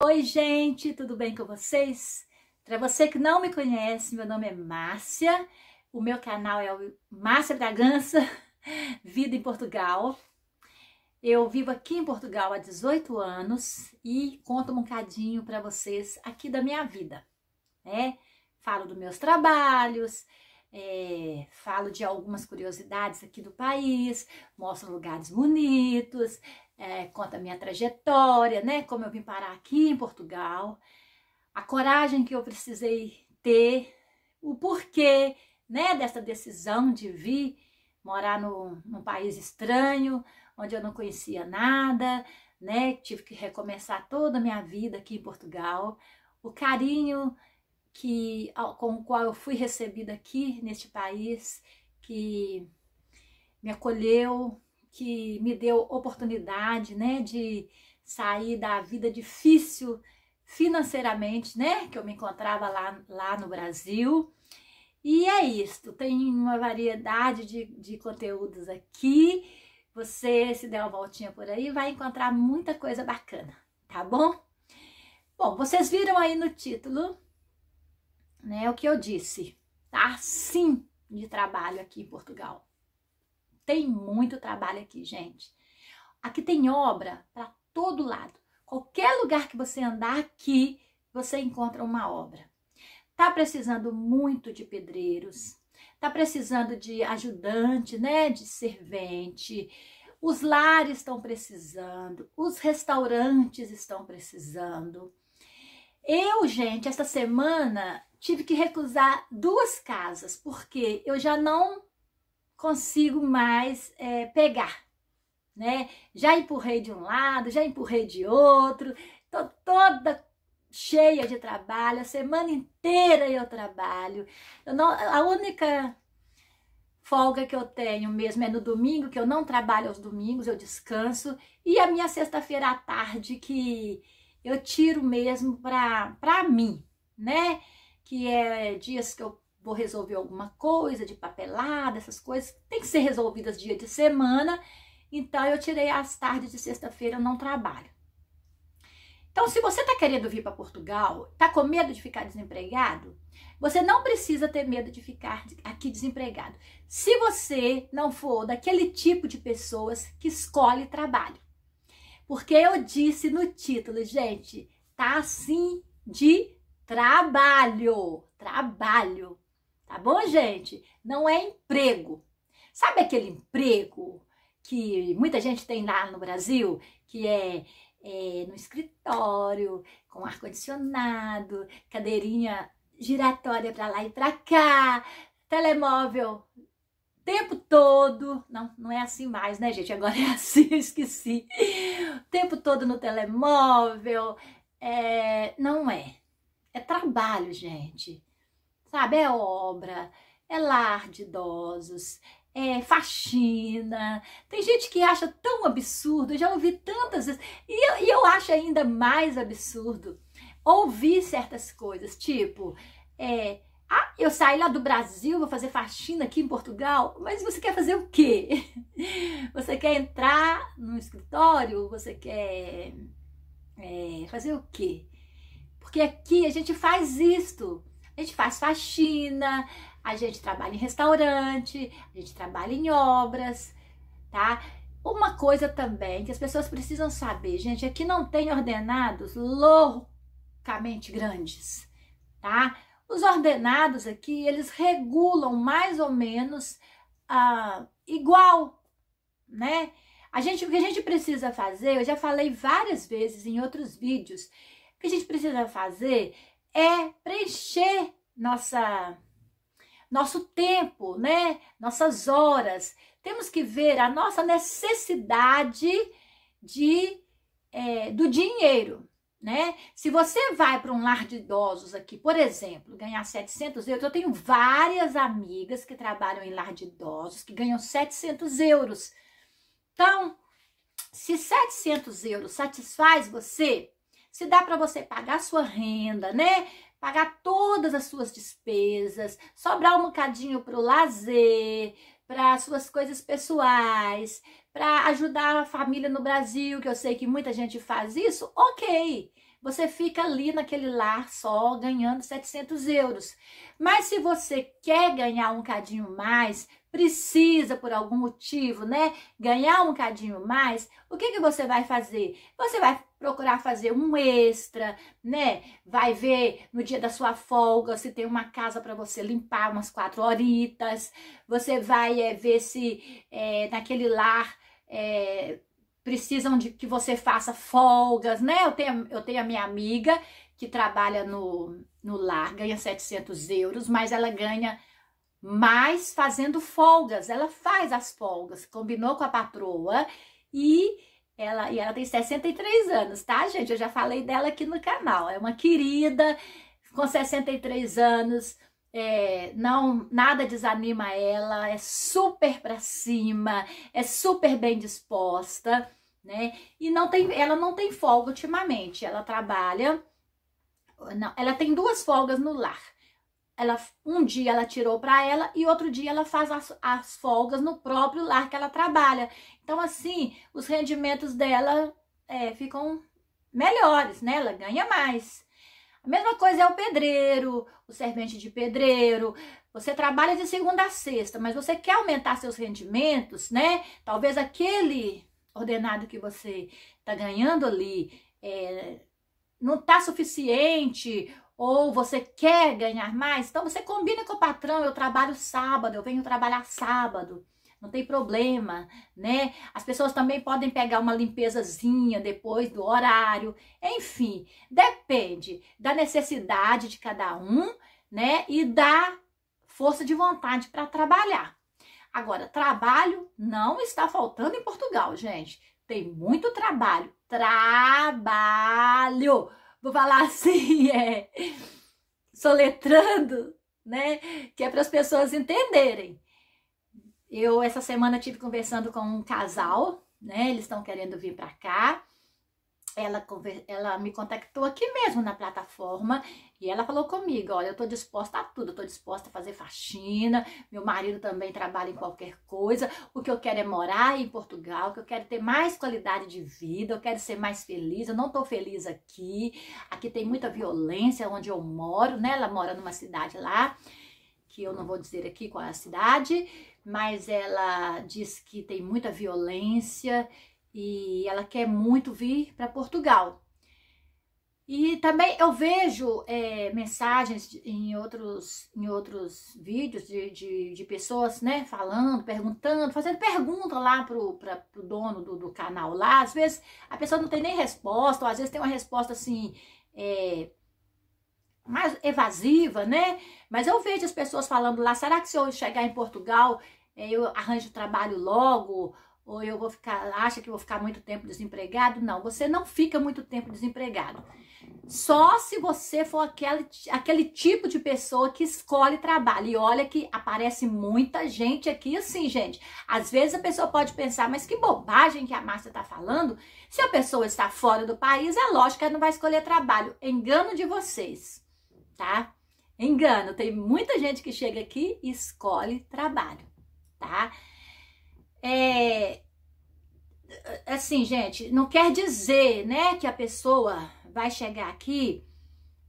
Oi, gente, tudo bem com vocês? Para você que não me conhece, meu nome é Márcia, o meu canal é o Márcia Bragança, Vida em Portugal. Eu vivo aqui em Portugal há 18 anos e conto um bocadinho para vocês aqui da minha vida, né? Falo dos meus trabalhos, é, falo de algumas curiosidades aqui do país, mostro lugares bonitos, é, conto a minha trajetória, né? Como eu vim parar aqui em Portugal, a coragem que eu precisei ter, o porquê, né? Dessa decisão de vir morar no, num país estranho, onde eu não conhecia nada, né? Tive que recomeçar toda a minha vida aqui em Portugal. O carinho que com o qual eu fui recebida aqui neste país, que me acolheu, que me deu oportunidade, né, de sair da vida difícil financeiramente, né, que eu me encontrava lá, lá no Brasil. E é isto, tem uma variedade de, de conteúdos aqui. Você, se der uma voltinha por aí, vai encontrar muita coisa bacana, tá bom? Bom, vocês viram aí no título né? É o que eu disse, tá sim de trabalho aqui em Portugal. Tem muito trabalho aqui, gente. Aqui tem obra para todo lado. Qualquer lugar que você andar aqui, você encontra uma obra. Tá precisando muito de pedreiros, tá precisando de ajudante, né, de servente. Os lares estão precisando, os restaurantes estão precisando. Eu, gente, esta semana tive que recusar duas casas, porque eu já não consigo mais é, pegar, né? Já empurrei de um lado, já empurrei de outro, tô toda cheia de trabalho, a semana inteira eu trabalho. Eu não, a única folga que eu tenho mesmo é no domingo, que eu não trabalho aos domingos, eu descanso, e a minha sexta-feira à tarde que eu tiro mesmo para pra mim, né? que é dias que eu vou resolver alguma coisa de papelada, essas coisas tem que ser resolvidas dia de semana. Então eu tirei as tardes de sexta-feira, não trabalho. Então, se você está querendo vir para Portugal, está com medo de ficar desempregado, você não precisa ter medo de ficar aqui desempregado. Se você não for daquele tipo de pessoas que escolhe trabalho. Porque eu disse no título, gente, tá assim de trabalho, trabalho, tá bom, gente? Não é emprego. Sabe aquele emprego que muita gente tem lá no Brasil, que é, é no escritório, com ar-condicionado, cadeirinha giratória para lá e para cá, telemóvel tempo todo, não, não é assim mais, né, gente? Agora é assim, eu esqueci. O tempo todo no telemóvel, é, não é, é trabalho, gente. Sabe? É obra, é lar de idosos, é faxina. Tem gente que acha tão absurdo, eu já ouvi tantas vezes. E eu, e eu acho ainda mais absurdo ouvir certas coisas, tipo, é, ah, eu saí lá do Brasil, vou fazer faxina aqui em Portugal, mas você quer fazer o quê? Você quer entrar no escritório? Você quer é, fazer o quê? Porque aqui a gente faz isto. A gente faz faxina, a gente trabalha em restaurante, a gente trabalha em obras, tá? Uma coisa também que as pessoas precisam saber, gente, é que não tem ordenados loucamente grandes, tá? Os ordenados aqui, eles regulam mais ou menos ah, igual, né? A gente, o que a gente precisa fazer, eu já falei várias vezes em outros vídeos, o que a gente precisa fazer é preencher nossa nosso tempo, né? Nossas horas. Temos que ver a nossa necessidade de é, do dinheiro, né? Se você vai para um lar de idosos aqui, por exemplo, ganhar 700 euros, eu tenho várias amigas que trabalham em lar de idosos que ganham 700 euros. Então, se 700 euros satisfaz você, se dá para você pagar sua renda, né? Pagar todas as suas despesas, sobrar um bocadinho para o lazer, para as suas coisas pessoais, para ajudar a família no Brasil, que eu sei que muita gente faz isso, ok você fica ali naquele lar só ganhando 700 euros. Mas se você quer ganhar um cadinho mais, precisa por algum motivo, né, ganhar um cadinho mais, o que, que você vai fazer? Você vai procurar fazer um extra, né? Vai ver no dia da sua folga se tem uma casa para você limpar umas quatro horitas. Você vai é, ver se é, naquele lar é, precisam de que você faça folgas, né? Eu tenho, eu tenho a minha amiga que trabalha no, no lar, ganha 700 euros, mas ela ganha mais fazendo folgas. Ela faz as folgas, combinou com a patroa e ela, e ela tem 63 anos, tá, gente? Eu já falei dela aqui no canal. É uma querida com 63 anos. É, não nada desanima ela, é super pra cima, é super bem disposta né? E não tem, ela não tem folga ultimamente, ela trabalha, não, ela tem duas folgas no lar. Ela, um dia ela tirou para ela e outro dia ela faz as, as folgas no próprio lar que ela trabalha. Então, assim, os rendimentos dela é, ficam melhores, né? Ela ganha mais. A mesma coisa é o pedreiro, o servente de pedreiro. Você trabalha de segunda a sexta, mas você quer aumentar seus rendimentos, né? Talvez aquele ordenado que você está ganhando ali é, não está suficiente ou você quer ganhar mais, então você combina com o patrão, eu trabalho sábado, eu venho trabalhar sábado. Não tem problema, né? As pessoas também podem pegar uma limpezazinha depois do horário. Enfim, depende da necessidade de cada um, né? E da força de vontade para trabalhar. Agora, trabalho não está faltando em Portugal, gente. Tem muito trabalho. Trabalho. Vou falar assim, é soletrando, né? Que é para as pessoas entenderem. Eu essa semana tive conversando com um casal, né? Eles estão querendo vir para cá ela, ela me contactou aqui mesmo na plataforma e ela falou comigo, olha, eu tô disposta a tudo, eu tô disposta a fazer faxina, meu marido também trabalha em qualquer coisa, o que eu quero é morar em Portugal, que eu quero é ter mais qualidade de vida, eu quero ser mais feliz, eu não tô feliz aqui, aqui tem muita violência onde eu moro, né, ela mora numa cidade lá, que eu não vou dizer aqui qual é a cidade, mas ela diz que tem muita violência, e ela quer muito vir para Portugal. E também eu vejo é, mensagens em outros, em outros vídeos de, de, de, pessoas, né, falando, perguntando, fazendo pergunta lá pro, pra, pro dono do, do, canal lá. Às vezes a pessoa não tem nem resposta, ou às vezes tem uma resposta assim, é, mais evasiva, né? Mas eu vejo as pessoas falando lá, será que se eu chegar em Portugal é, eu arranjo trabalho logo? ou eu vou ficar, acha que vou ficar muito tempo desempregado. Não, você não fica muito tempo desempregado. Só se você for aquele, aquele tipo de pessoa que escolhe trabalho. E olha que aparece muita gente aqui assim, gente. Às vezes a pessoa pode pensar, mas que bobagem que a Márcia está falando. Se a pessoa está fora do país, é lógico que ela não vai escolher trabalho. Engano de vocês, tá? Engano. Tem muita gente que chega aqui e escolhe trabalho, tá? É, é assim, gente, não quer dizer, né, que a pessoa vai chegar aqui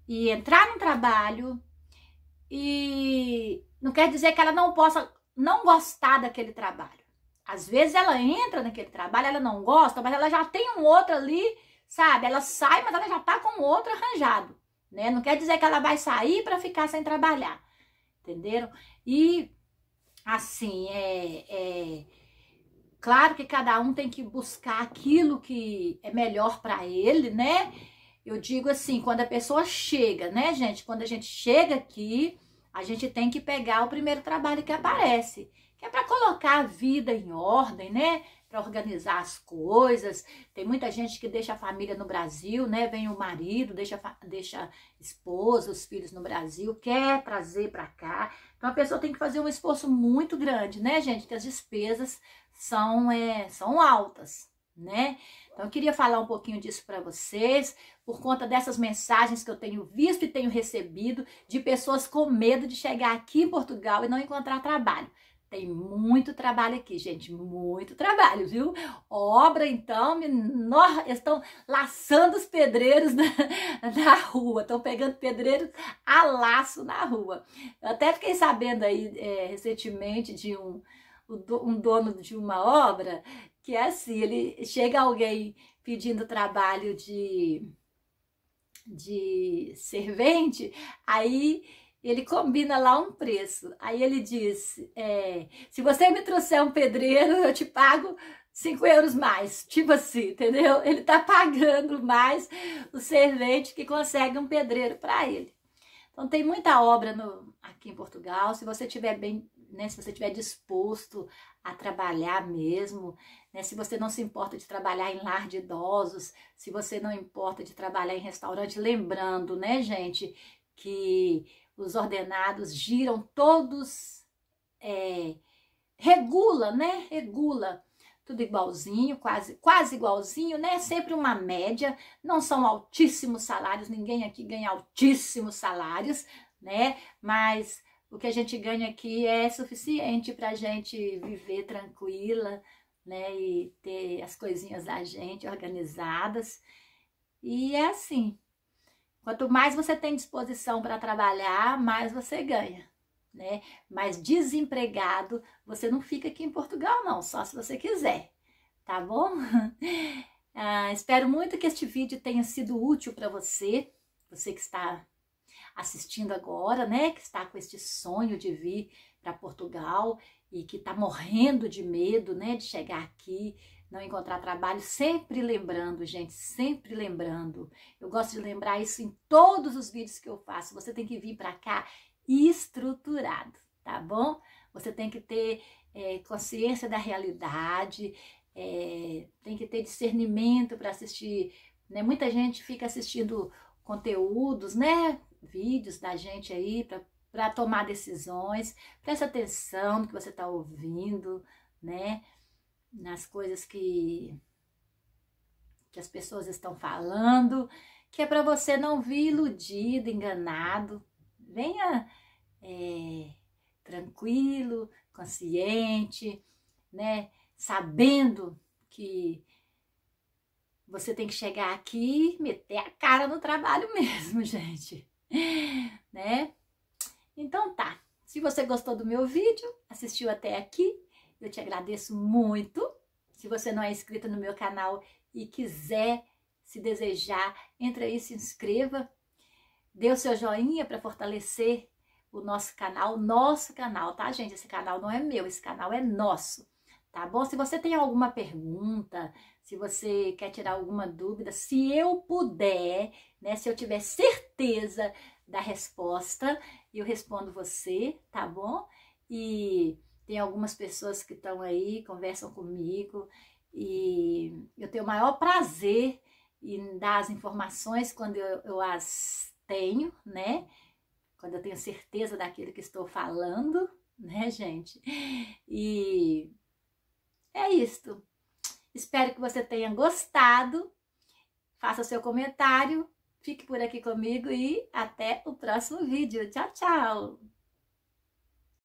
e entrar no trabalho e não quer dizer que ela não possa não gostar daquele trabalho. Às vezes ela entra naquele trabalho, ela não gosta, mas ela já tem um outro ali, sabe? Ela sai, mas ela já tá com outro arranjado, né? Não quer dizer que ela vai sair para ficar sem trabalhar, entenderam? E assim, é, é Claro que cada um tem que buscar aquilo que é melhor para ele, né? Eu digo assim, quando a pessoa chega, né, gente? Quando a gente chega aqui, a gente tem que pegar o primeiro trabalho que aparece, que é para colocar a vida em ordem, né? para organizar as coisas. Tem muita gente que deixa a família no Brasil, né? Vem o marido, deixa, deixa esposa, os filhos no Brasil, quer trazer para cá. Então a pessoa tem que fazer um esforço muito grande, né, gente? Que as despesas são, é, são altas, né? Então eu queria falar um pouquinho disso para vocês, por conta dessas mensagens que eu tenho visto e tenho recebido de pessoas com medo de chegar aqui em Portugal e não encontrar trabalho. Tem muito trabalho aqui, gente, muito trabalho, viu? Obra, então, menor, estão laçando os pedreiros na, na rua, estão pegando pedreiros a laço na rua. Eu até fiquei sabendo aí é, recentemente de um, um dono de uma obra que é assim, ele chega alguém pedindo trabalho de, de servente, aí ele combina lá um preço. Aí ele diz: é, se você me trouxer um pedreiro, eu te pago 5 euros mais. Tipo assim, entendeu? Ele tá pagando mais o servente que consegue um pedreiro para ele. Então tem muita obra no, aqui em Portugal. Se você tiver bem, né, se você tiver disposto a trabalhar mesmo, né, se você não se importa de trabalhar em lar de idosos, se você não importa de trabalhar em restaurante, lembrando, né, gente, que os ordenados giram todos, é, regula, né? Regula tudo igualzinho, quase, quase igualzinho, né? Sempre uma média, não são altíssimos salários, ninguém aqui ganha altíssimos salários, né? Mas o que a gente ganha aqui é suficiente para a gente viver tranquila, né? E ter as coisinhas da gente organizadas. E é assim, Quanto mais você tem disposição para trabalhar, mais você ganha, né? Mas desempregado, você não fica aqui em Portugal, não, só se você quiser, tá bom? Ah, espero muito que este vídeo tenha sido útil para você, você que está assistindo agora, né? Que está com este sonho de vir para Portugal e que está morrendo de medo, né? De chegar aqui, não encontrar trabalho, sempre lembrando, gente, sempre lembrando. Eu gosto de lembrar isso em todos os vídeos que eu faço. Você tem que vir para cá estruturado, tá bom? Você tem que ter é, consciência da realidade, é, tem que ter discernimento para assistir. Né? Muita gente fica assistindo conteúdos, né? Vídeos da gente aí para tomar decisões. Presta atenção no que você está ouvindo, né? nas coisas que, que as pessoas estão falando, que é para você não vir iludido, enganado. Venha é, tranquilo, consciente, né? Sabendo que você tem que chegar aqui e meter a cara no trabalho mesmo, gente. Né? Então tá. Se você gostou do meu vídeo, assistiu até aqui, eu te agradeço muito. Se você não é inscrito no meu canal e quiser se desejar, entre aí, se inscreva. Dê o seu joinha para fortalecer o nosso canal, nosso canal, tá, gente? Esse canal não é meu, esse canal é nosso, tá bom? Se você tem alguma pergunta, se você quer tirar alguma dúvida, se eu puder, né, se eu tiver certeza da resposta, eu respondo você, tá bom? E tem algumas pessoas que estão aí, conversam comigo e eu tenho o maior prazer em dar as informações quando eu, eu as tenho, né? Quando eu tenho certeza daquilo que estou falando, né, gente? E é isto. Espero que você tenha gostado. Faça seu comentário, fique por aqui comigo e até o próximo vídeo. Tchau, tchau!